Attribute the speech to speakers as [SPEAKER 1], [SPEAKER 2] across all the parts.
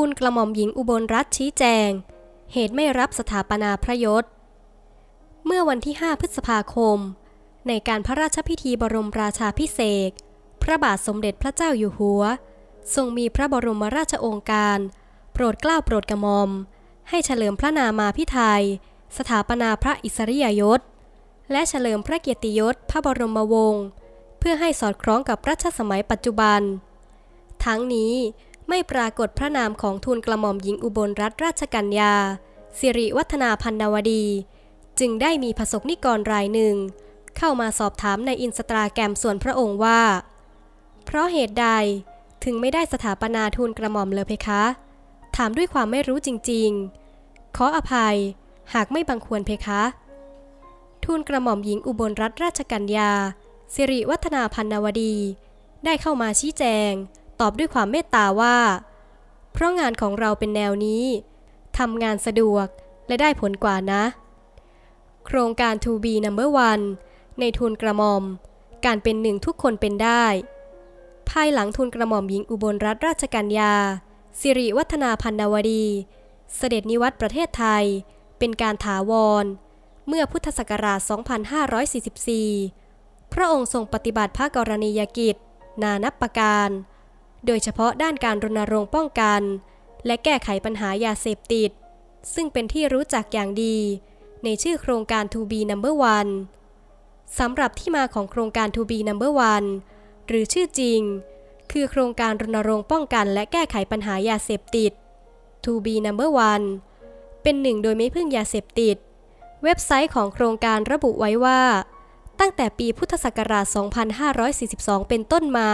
[SPEAKER 1] ูลกระหม่อมหญิงอุบลรัตชี้แจง เหตุไม่รับสถาปนาพระยศ เมื่อวันที่ 5 พฤษภาคม ในการพระราชพิธีบรมราชาพิเศษพระบาทสมเด็จพระเจ้าอยู่หัว ทรงมีพระบรมราชโองการ โปรดเกล้าโปรดกระหม่อม ให้เฉลิมพระนามาพิไทยสถาปนาพระอิสริยยศ และเฉลิมพระเกียรติยศพระบรมวงศ์เพื่อให้สอดคล้องกับรัชสมัยปัจจุบัน ทั้งนี้ไม่ปรากฏพระนามของทูลกระหม่อมหญิงอุบลรัตนราชกัญญาสิริวัฒนาพันนวดี จึงได้มีผระสกนิกรรายหนึ่ง เข้ามาสอบถามในอินสตาแกรมส่วนพระองค์ว่า เพราะเหตุใดถึงไม่ได้สถาปนาทูลกระหม่อมเลยเพคะ ถามด้วยความไม่รู้จริง ๆ ขออภัยหากไม่บังควรเพคะทูลกระหม่อมหญิงอุบลรัตนราชกัญญาสิริวัฒนาพันนวดี ได้เข้ามาชี้แจงตอบด้วยความเมตตาว่า เพราะงานของเราเป็นแนวนี้ทำงานสะดวกและได้ผลกว่านะ โครงการ To b Number นในทุนกระหม่อม การเป็นหนึ่งทุกคนเป็นได้ ภายหลังทุนกระหม่อมหญิงอุบลรัตนราชกัญญาสิริวัฒนาพันนวดี เสด็จนิวัตรประเทศไทย เป็นการถาวรเมื่อพุทธศักราช 2544 พระองค์ทรงปฏิบัติพระกรณียกิจ นานับประการโดยเฉพาะด้านการรณรงค์ป้องกัน และแก้ไขปัญหายาเสพติด ซึ่งเป็นที่รู้จักอย่างดี ในชื่อโครงการ To Be Number One สำหรับที่มาของโครงการ To Be Number One หรือชื่อจริง คือโครงการรณรงค์ป้องกัน และแก้ไขปัญหายาเสพติด To Be Number One เป็นหนึ่งโดยไม่พึ่งยาเสพติด เว็บไซต์ของโครงการระบุไว้ว่า ตั้งแต่ปีพุทธศักราช 2542 เป็นต้นมา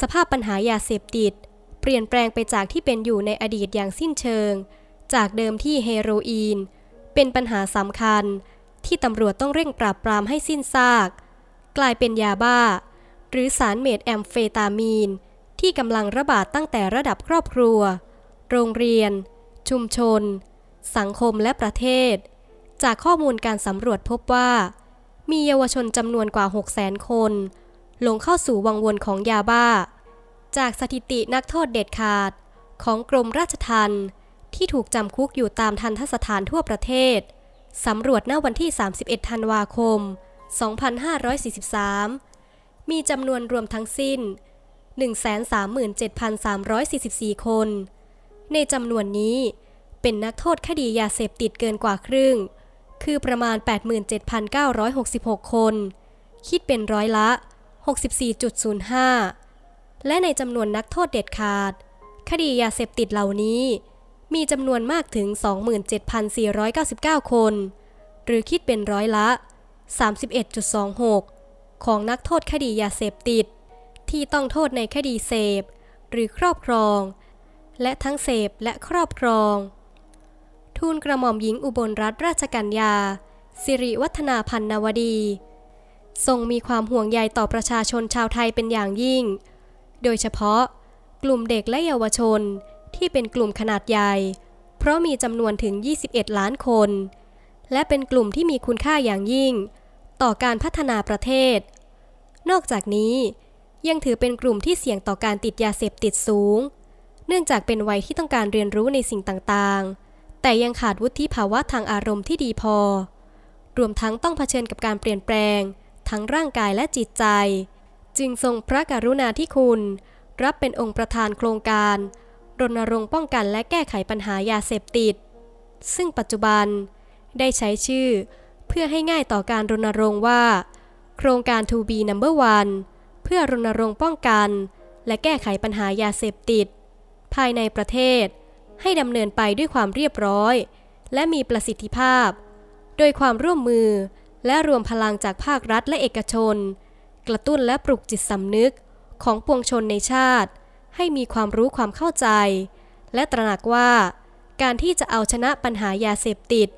[SPEAKER 1] สภาพปัญหายาเสพติด เปลี่ยนแปลงไปจากที่เป็นอยู่ในอดีตอย่างสิ้นเชิง จากเดิมที่เฮโรอีน เป็นปัญหาสำคัญ ที่ตำรวจต้องเร่งปราบปรามให้สิ้นซาก กลายเป็นยาบ้า หรือสารเมทแอมเฟตามีน ที่กำลังระบาดตั้งแต่ระดับครอบครัว โรงเรียน ชุมชน สังคมและประเทศ จากข้อมูลการสำรวจพบว่า มีเยาวชนจำนวนกว่า6 0 0 0 0 0คนหลงเข้าสู่วังวนของยาบ้า จากสถิตินักโทษเด็ดขาดของกรมราชทัณฑ์ที่ถูกจำคุกอยู่ตามทันทสถานทั่วประเทศสำรวจหน้าวันที่ 31 ธันวาคม 2543 มีจำนวนรวมทั้งสิ้น 137,344 คน ในจำนวนนี้เป็นนักโทษคดียาเสพติดเกินกว่าครึ่ง คือประมาณ 87,966 คน คิดเป็นร้อยละ64.05 และในจำนวนนักโทษเด็ดขาด คดียาเสพติดเหล่านี้ มีจำนวนมากถึง 27,499 คน หรือคิดเป็นร้อยละ 31.26 ของนักโทษคดียาเสพติดที่ต้องโทษในคดีเสพ หรือครอบครอง และทั้งเสพและครอบครองทูลกระหม่อมหญิงอุบลรัตนราชกัญญาสิริวัฒนาพันนวดีทรงมีความห่วงใยต่อประชาชนชาวไทยเป็นอย่างยิ่ง โดยเฉพาะ กลุ่มเด็กและเยาวชนที่เป็นกลุ่มขนาดใหญ่ เพราะมีจำนวนถึง 21 ล้านคน และเป็นกลุ่มที่มีคุณค่าอย่างยิ่ง ต่อการพัฒนาประเทศ นอกจากนี้ ยังถือเป็นกลุ่มที่เสี่ยงต่อการติดยาเสพติดสูง เนื่องจากเป็นวัยที่ต้องการเรียนรู้ในสิ่งต่าง ๆ แต่ยังขาดวุฒิภาวะทางอารมณ์ที่ดีพอ รวมทั้งต้องเผชิญกับการเปลี่ยนแปลงทั้งร่างกายและจิตใจ จึงทรงพระกรุณาธิคุณ รับเป็นองค์ประธานโครงการ รณรงค์ป้องกันและแก้ไขปัญหายาเสพติด ซึ่งปัจจุบันได้ใช้ชื่อเพื่อให้ง่ายต่อการรณรงค์ว่า โครงการ 2B Number 1เพื่อรณรงค์ป้องกัน และแก้ไขปัญหายาเสพติด ภายในประเทศให้ดำเนินไปด้วยความเรียบร้อย และมีประสิทธิภาพ โดยความร่วมมือและรวมพลังจากภาครัฐและเอกชน กระตุ้นและปลุกจิตสำนึกของปวงชนในชาติ ให้มีความรู้ความเข้าใจ และตระหนักว่า การที่จะเอาชนะปัญหายาเสพติด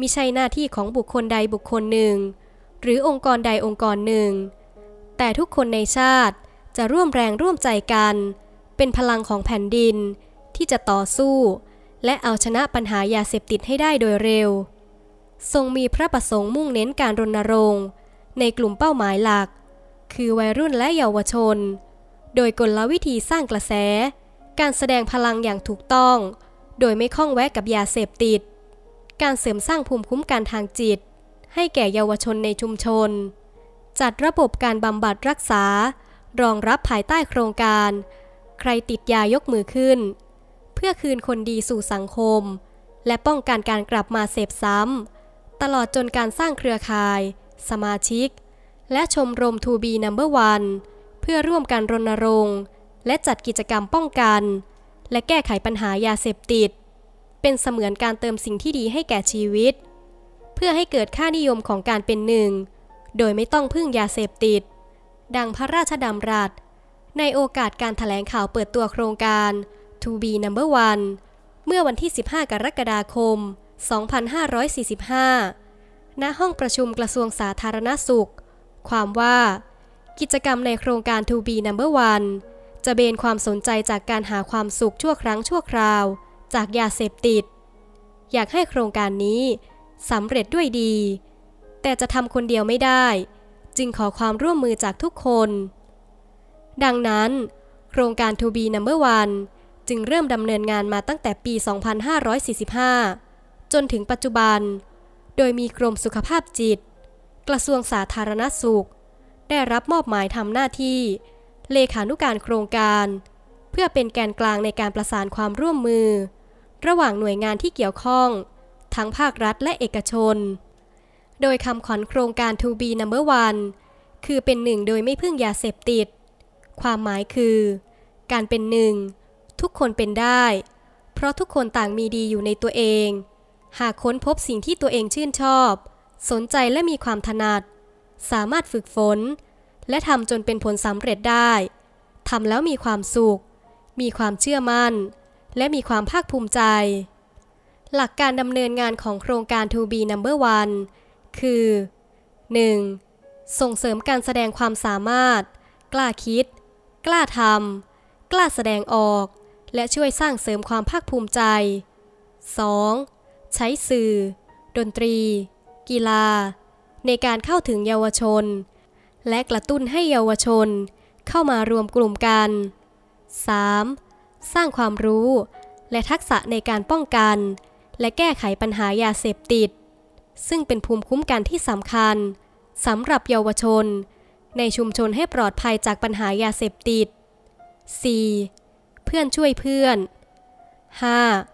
[SPEAKER 1] มิใช่หน้าที่ของบุคคลใดบุคคลหนึ่ง หรือองค์กรใดองค์กรหนึ่ง แต่ทุกคนในชาติจะร่วมแรงร่วมใจกัน เป็นพลังของแผ่นดิน ที่จะต่อสู้ และเอาชนะปัญหายาเสพติดให้ได้โดยเร็วทรงมีพระประสงค์มุ่งเน้นการรณรงค์ ในกลุ่มเป้าหมายหลัก คือวัยรุ่นและเยาวชน โดยกลวิธีสร้างกระแส การแสดงพลังอย่างถูกต้อง โดยไม่ข้องแวะกับยาเสพติด การเสริมสร้างภูมิคุ้มกันทางจิต ให้แก่เยาวชนในชุมชน จัดระบบการบำบัดรักษา รองรับภายใต้โครงการ ใครติดยายกมือขึ้น เพื่อคืนคนดีสู่สังคม และป้องกันการกลับมาเสพซ้ำตลอดจนการสร้างเครือข่าย สมาชิก และชมรม 2B Number 1เพื่อร่วมกันรณรงค์ และจัดกิจกรรมป้องกัน และแก้ไขปัญหายาเสพติด เป็นเสมือนการเติมสิ่งที่ดีให้แก่ชีวิต เพื่อให้เกิดค่านิยมของการเป็นหนึ่ง โดยไม่ต้องพึ่งยาเสพติด ดังพระราชดำรัส ในโอกาสการถแถลงข่าวเปิดตัวโครงการ 2B Number 1เมื่อวันที่ 15 กรกฎาคม2545 ณ ห้องประชุมกระทรวงสาธารณสุข ความว่า กิจกรรมในโครงการ To Be Number One จะเบนความสนใจจากการหาความสุขชั่วครั้งชั่วคราวจากยาเสพติด อยากให้โครงการนี้สำเร็จด้วยดี แต่จะทำคนเดียวไม่ได้ จึงขอความร่วมมือจากทุกคน ดังนั้นโครงการ To Be Number One จึงเริ่มดำเนินงานมาตั้งแต่ปี 2545จนถึงปัจจุบัน โดยมีกรมสุขภาพจิต กระทรวงสาธารณสุข ได้รับมอบหมายทำหน้าที่ เลขานุการโครงการ เพื่อเป็นแกนกลางในการประสานความร่วมมือ ระหว่างหน่วยงานที่เกี่ยวข้อง ทั้งภาครัฐและเอกชน โดยคำขวัญโครงการ To be number one คือเป็นหนึ่งโดยไม่พึ่งยาเสพติด ความหมายคือ การเป็นหนึ่งทุกคนเป็นได้ เพราะทุกคนต่างมีดีอยู่ในตัวเองหากค้นพบสิ่งที่ตัวเองชื่นชอบ สนใจและมีความถนัด สามารถฝึกฝน และทำจนเป็นผลสำเร็จได้ ทำแล้วมีความสุข มีความเชื่อมั่น และมีความภาคภูมิใจ หลักการดำเนินงานของโครงการ To Be Number One คือ 1. ส่งเสริมการแสดงความสามารถ กล้าคิด กล้าทำ กล้าแสดงออก และช่วยสร้างเสริมความภาคภูมิใจ 2. ใช้สื่อดนตรี กีฬา ในการเข้าถึงเยาวชน และกระตุ้นให้เยาวชนเข้ามารวมกลุ่มกัน 3. สร้างความรู้และทักษะในการป้องกัน และแก้ไขปัญหายาเสพติด ซึ่งเป็นภูมิคุ้มกันที่สำคัญสำหรับเยาวชน ในชุมชนให้ปลอดภัยจากปัญหายาเสพติด 4. เพื่อนช่วยเพื่อน 5.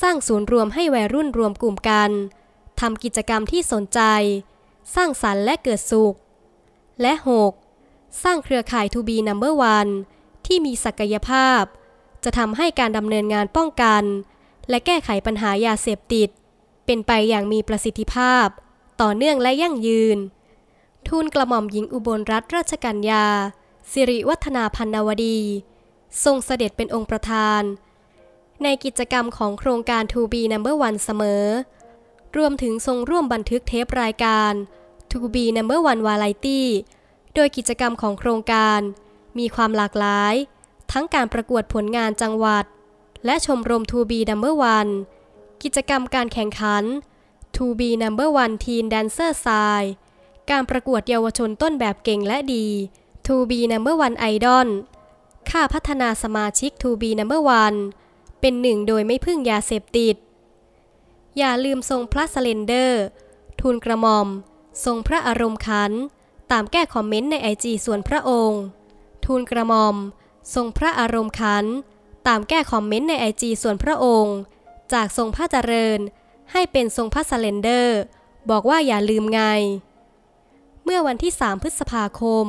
[SPEAKER 1] สร้างศูนย์รวมให้วัยรุ่นรวมกลุ่มกันทำกิจกรรมที่สนใจ สร้างสรรค์และเกิดสุข และ 6. สร้างเครือข่ายทูบีนัมเบอร์วันที่มีศักยภาพ จะทำให้การดำเนินงานป้องกัน และแก้ไขปัญหายาเสพติด เป็นไปอย่างมีประสิทธิภาพ ต่อเนื่องและยั่งยืนทูลกระหม่อมหญิงอุบลรัตนราชกัญญาสิริวัฒนาพันนวดี ทรงเสด็จเป็นองค์ประธานในกิจกรรมของโครงการ To Be Number One เสมอ รวมถึงทรงร่วมบันทึกเทปรายการ To Be Number One Variety โดยกิจกรรมของโครงการ มีความหลากหลาย ทั้งการประกวดผลงานจังหวัด และชมรม To Be Number One กิจกรรมการแข่งขัน To Be Number One Teen Dancer Side การประกวดเยาวชนต้นแบบเก่งและดี To Be Number One Idol ค่าพัฒนาสมาชิก To Be Number One เป็นหนึ่งโดยไม่พึ่งยาเสพติด อย่าลืมทรงพระสเลนเดอร์ ทูลกระหม่อม ทรงพระอารมณ์ขัน ตามแก้คอมเมนต์ในไอจีส่วนพระองค์ ทูลกระหม่อม ทรงพระอารมณ์ขัน ตามแก้คอมเมนต์ในไอจีส่วนพระองค์ จากทรงพระเจริญ ให้เป็นทรงพระสเลนเดอร์ บอกว่าอย่าลืมไง เมื่อวันที่3พฤษภาคม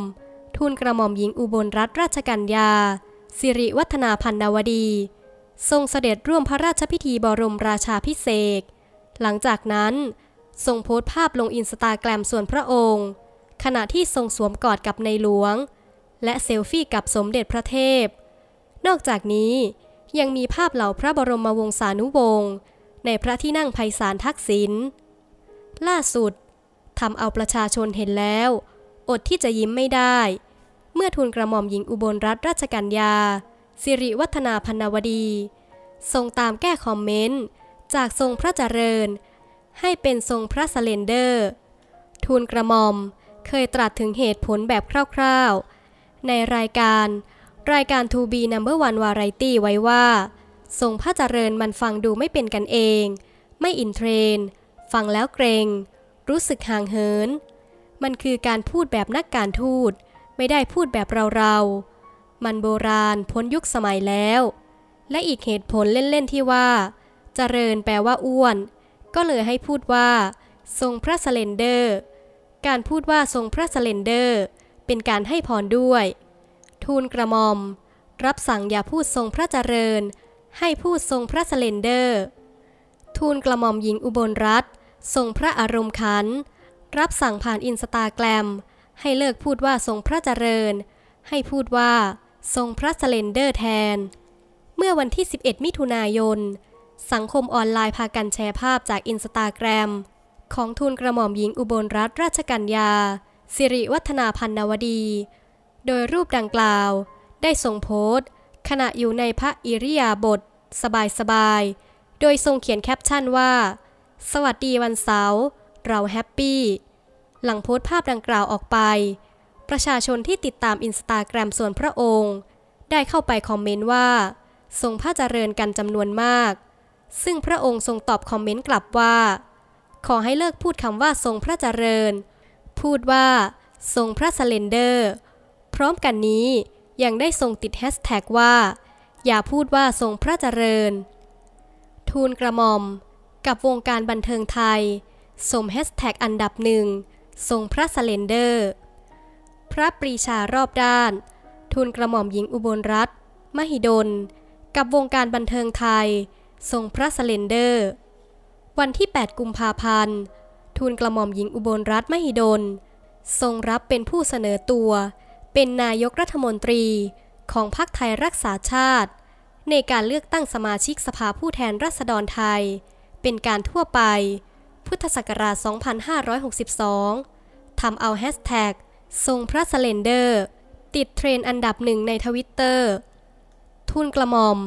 [SPEAKER 1] ทูลกระหม่อมหญิงอุบลรัตนราชกัญญา สิริวัฒนาพันนาวดีทรงเสด็จร่วมพระราชพิธีบรมราชาพิเศษหลังจากนั้น ทรงโพสต์ภาพลงอินสตาแกรมส่วนพระองค์ ขณะที่ทรงสวมกอดกับในหลวง และเซลฟี่กับสมเด็จพระเทพ นอกจากนี้ยังมีภาพเหล่าพระบรมวงศานุวงศ์ในพระที่นั่งไพศาลทักษิณล่าสุดทำเอาประชาชนเห็นแล้ว อดที่จะยิ้มไม่ได้ เมื่อทูลกระหม่อมหญิงอุบลรัตนราชกัญญาสิริวัฒนาพันวดี ทรงตามแก้คอมเมนต์ จากทรงพระเจริญ ให้เป็นทรงพระสเลนเดอร์ ทูลกระหม่อมเคยตรัสถึงเหตุผลแบบคร่าวๆ ในรายการ รายการ To be number one variety ไว้ว่า ทรงพระเจริญมันฟังดูไม่เป็นกันเอง ไม่อินเทรนฟังแล้วเกรง รู้สึกห่างเหิน มันคือการพูดแบบนักการทูตไม่ได้พูดแบบเราๆมันโบราณพ้นยุคสมัยแล้ว และอีกเหตุผลเล่น ๆ ที่ว่า เจริญแปลว่าอ้วน ก็เลยให้พูดว่า ทรงพระสเลนเดอร์ การพูดว่าทรงพระสเลนเดอร์ เป็นการให้พรด้วย ทูลกระหม่อม รับสั่งอย่าพูดทรงพระเจริญ ให้พูดทรงพระสเลนเดอร์ ทูลกระหม่อมหญิงอุบลรัตนทรงพระอารมณ์ขัน รับสั่งผ่านอินสตาแกรม ให้เลิกพูดว่าทรงพระเจริญ ให้พูดว่าทรงพระสเลนเดอร์แทน เมื่อวันที่ 11 มิถุนายน สังคมออนไลน์พากันแชร์ภาพจากอินสตาแกรมของทูลกระหม่อมหญิงอุบลรัตนราชกัญญาสิริวัฒนาพันนวดี โดยรูปดังกล่าว ได้ทรงโพสต์ ขณะอยู่ในพระอิริยาบถสบายสบาย โดยทรงเขียนแคปชั่นว่า สวัสดีวันเสาร์เราแฮปปี้ หลังโพสต์ภาพดังกล่าวออกไปประชาชนที่ติดตามอินสตาแกรมส่วนพระองค์ ได้เข้าไปคอมเมนต์ว่า ทรงพระเจริญกันจำนวนมาก ซึ่งพระองค์ทรงตอบคอมเมนต์กลับว่า ขอให้เลิกพูดคำว่าทรงพระเจริญ พูดว่าทรงพระสเลนเดอร์ พร้อมกันนี้ยังได้ทรงติดแฮชแท็กว่า อย่าพูดว่าทรงพระเจริญ ทูลกระหม่อม กับวงการบันเทิงไทยสมแฮชแท็กอันดับหนึ่งทรงพระสเลนเดอร์ระปรีชารอบด้านทูลกระหม่อมหญิงอุบลรัตน์มหิดลกับวงการบันเทิงไทย ทรงพระสเลนเดอร์ วันที่ 8 กุมภาพันธ์ทูลกระหม่อมหญิงอุบลรัตน์มหิดล ทรงรับเป็นผู้เสนอตัว เป็นนายกรัฐมนตรีของพรรคไทยรักษาชาติ ในการเลือกตั้งสมาชิกสภาผู้แทนราษฎรไทย เป็นการทั่วไป พุทธศักราช 2562ทำเอาแฮชแท็กทรงพระสเลนเดอร์ ติดเทรนอันดับหนึ่งในทวิตเตอร์ทุนกระหม่อม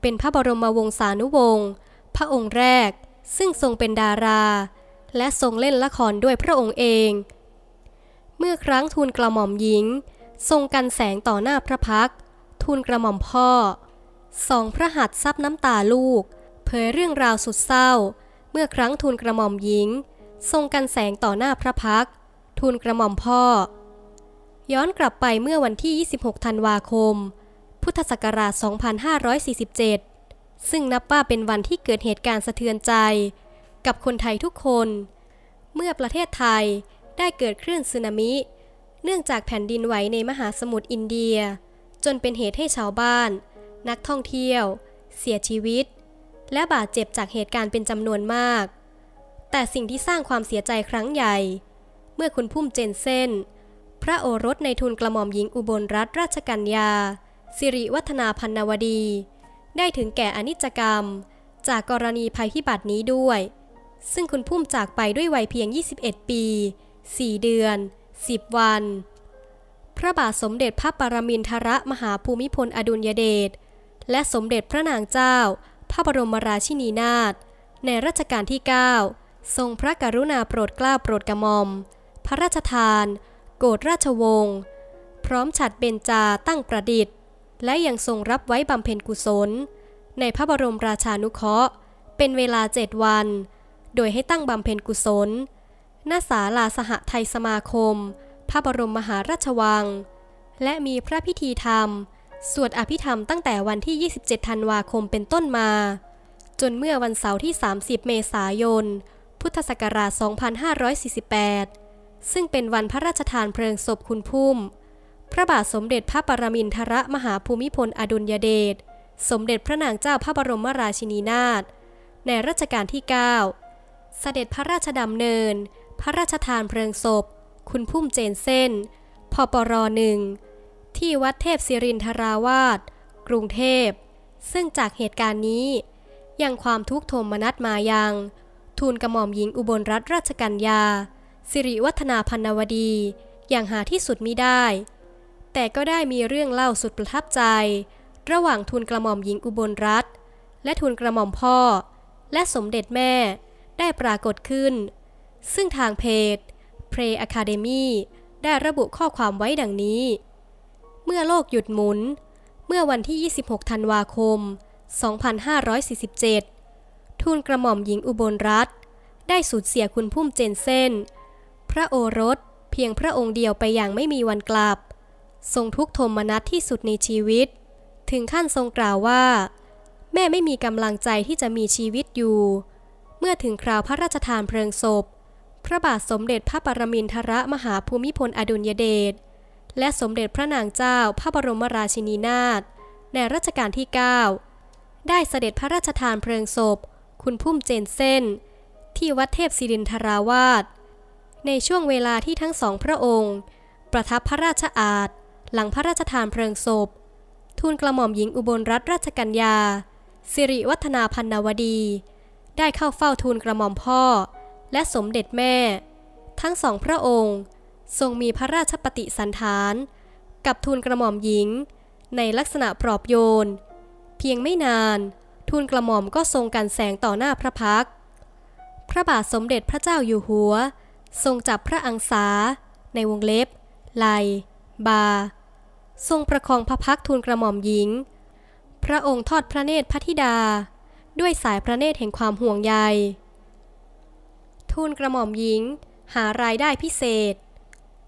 [SPEAKER 1] เป็นพระบรมวงศานุวงศ์พระองค์แรก ซึ่งทรงเป็นดารา และทรงเล่นละครด้วยพระองค์เอง เมื่อครั้งทูลกระหม่อมหญิง ทรงกันแสงต่อหน้าพระพักทูลกระหม่อมพ่อสองพระหัตถ์ซับน้ำตาลูก เผยเรื่องราวสุดเศร้า เมื่อครั้งทูลกระหม่อมหญิง ทรงกันแสงต่อหน้าพระพักทูลกระหม่อมพ่อย้อนกลับไปเมื่อวันที่ 26 ธันวาคม พุทธศักราช 2547 ซึ่งนับว่าเป็นวันที่เกิดเหตุการณ์สะเทือนใจ กับคนไทยทุกคน เมื่อประเทศไทยได้เกิดคลื่นสึนามิ เนื่องจากแผ่นดินไหวในมหาสมุทรอินเดีย จนเป็นเหตุให้ชาวบ้าน นักท่องเที่ยว เสียชีวิต และบาดเจ็บจากเหตุการณ์เป็นจำนวนมาก แต่สิ่งที่สร้างความเสียใจครั้งใหญ่ เมื่อคุณพุ่มเจนเซนพระโอรสในทุนกระหม่อมหญิงอุบลรัตนราชกัญญาสิริวัฒนาพันนวดี ได้ถึงแก่อนิจกรรม จากกรณีภัยพิบัตินี้ด้วย ซึ่งคุณพุ่มจากไปด้วยวัยเพียง 21 ปี 4 เดือน 10 วัน พระบาทสมเด็จพระปรมินทรมหาภูมิพล อดุลยเดชและสมเด็จพระนางเจ้า พระบรมราชินีนาถในรัชกาลที่ 9 ทรงพระกรุณาโปรดเกล้าโปรดกระหม่อม พระราชทานโกรราชวงศ์พร้อมฉัดเบญจาตั้งประดิษฐ์ และยังทรงรับไว้บำเพ็ญกุศล ในพระบรมราชานุเคราะห์ เป็นเวลาเจ็ดวัน โดยให้ตั้งบำเพ็ญกุศลณศาลาสหไทยสมาคม พระบรมมหาราชวัง และมีพระพิธีธรรม สวดอภิธรรมตั้งแต่วันที่ 27 ธันวาคมเป็นต้นมา จนเมื่อวันเสาร์ที่ 30 เมษายนพุทธศักราช 2548ซึ่งเป็นวันพระราชทานเพลิงศพคุณพุ่ม พระบาทสมเด็จพระปรมินทรมหาภูมิพลอดุลยเดช สมเด็จพระนางเจ้าพระบรมราชินีนาถในรัชกาลที่ 9 เสด็จพระราชดำเนิน พระราชทานเพลิงศพ คุณพุ่มเจนเส้นพปรหนึ่งที่วัดเทพศิรินทราวาส กรุงเทพ ซึ่งจากเหตุการณ์นี้ ยังความทุกข์โทมนัสมายัง ทูลกระหม่อมหญิงอุบลรัตนราชกัญญาสิริวัฒนาพันวดีอย่างหาที่สุดมิได้ แต่ก็ได้มีเรื่องเล่าสุดประทับใจ ระหว่างทุนกระหม่อมหญิงอุบลรัตน์และทุนกระหม่อมพ่อ และสมเด็จแม่ได้ปรากฏขึ้น ซึ่งทางเพจ Play Academy ได้ระบุข้อความไว้ดังนี้ เมื่อโลกหยุดหมุน เมื่อวันที่ 26ธันวาคม 2547 ทุนกระหม่อมหญิงอุบลรัตน์ได้สูญเสียคุณพุ่มเจนเซนพระโอรสเพียงพระองค์เดียวไปอย่างไม่มีวันกลับ ทรงทุกข์ทมนัสที่สุดในชีวิต ถึงขั้นทรงกล่าวว่า แม่ไม่มีกำลังใจที่จะมีชีวิตอยู่ เมื่อถึงคราวพระราชทานเพลิงศพ พระบาทสมเด็จพระปรมินทรมหาภูมิพลอดุลยเดชและสมเด็จพระนางเจ้าพระบรมราชินีนาถในรัชกาลที่ 9 ได้เสด็จพระราชทานเพลิงศพ คุณพุ่มเจนเส้นที่วัดเทพศิรินทราวาสในช่วงเวลาที่ทั้งสองพระองค์ ประทับพระราชอาณหลังพระราชทานเพลิงศพ ทูลกระหม่อมหญิงอุบลรัตนราชกัญญาสิริวัฒนาพันนวดี ได้เข้าเฝ้าทูลกระหม่อมพ่อ และสมเด็จแม่ ทั้งสองพระองค์ ทรงมีพระราชปฏิสันถาน กับทูลกระหม่อมหญิง ในลักษณะปลอบโยน เพียงไม่นานทูลกระหม่อมก็ทรงกันแสงต่อหน้าพระพักพระบาทสมเด็จพระเจ้าอยู่หัวทรงจับพระอังสาในวงเล็บ ไล บา ทรงประคองพระพักทูลกระหม่อมหญิง พระองค์ทอดพระเนตรพระธิดา ด้วยสายพระเนตรแห่งความห่วงใยทูลกระหม่อมหญิง หารายได้พิเศษ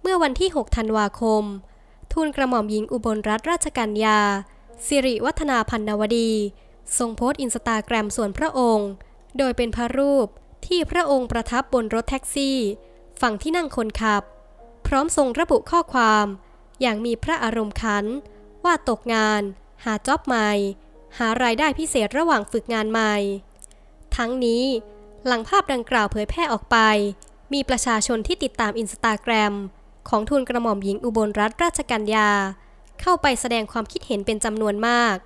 [SPEAKER 1] เมื่อวันที่ 6ธันวาคม ทูลกระหม่อมหญิงอุบลรัตนราชกัญญาสิริวัฒนาพันนวดี ทรงโพสต์อินสตาแกรมส่วนพระองค์ โดยเป็นพระรูปที่พระองค์ประทับบนรถแท็กซี่ฝั่งที่นั่งคนขับ พร้อมทรงระบุข้อความ อย่างมีพระอารมณ์ขัน ว่าตกงาน หาจ็อบใหม่ หารายได้พิเศษระหว่างฝึกงานใหม่ ทั้งนี้หลังภาพดังกล่าวเผยแพร่ออกไป มีประชาชนที่ติดตามอินสตาแกรมของทูลกระหม่อมหญิงอุบลรัตนราชกัญญา เข้าไปแสดงความคิดเห็นเป็นจำนวนมาก